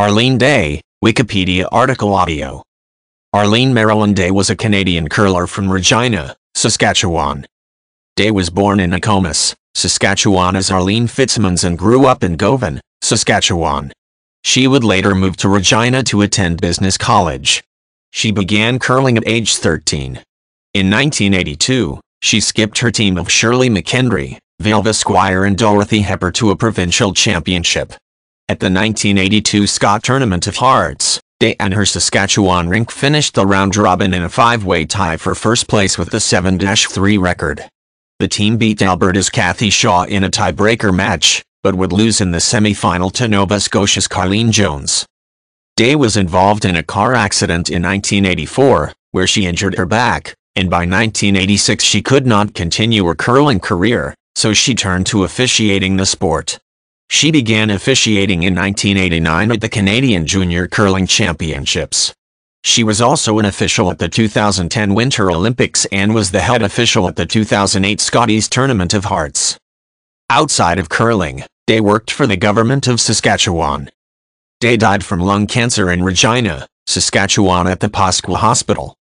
Arlene Day, Wikipedia article audio. Arlene Marilyn Day was a Canadian curler from Regina, Saskatchewan. Day was born in Nokomis, Saskatchewan as Arlene Fitzmons and grew up in Govan, Saskatchewan. She would later move to Regina to attend business college. She began curling at age 13. In 1982, she skipped her team of Shirley McKendry, Velva Squire and Dorothy Hepper to a provincial championship. At the 1982 Scott Tournament of Hearts, Day and her Saskatchewan rink finished the round-robin in a five-way tie for first place with a 7-3 record. The team beat Alberta's Kathy Shaw in a tiebreaker match, but would lose in the semifinal to Nova Scotia's Carleen Jones. Day was involved in a car accident in 1984, where she injured her back, and by 1986 she could not continue her curling career, so she turned to officiating the sport. She began officiating in 1989 at the Canadian Junior Curling Championships. She was also an official at the 2010 Winter Olympics and was the head official at the 2008 Scotties Tournament of Hearts. Outside of curling, Day worked for the government of Saskatchewan. Day died from lung cancer in Regina, Saskatchewan at the Pasqua Hospital.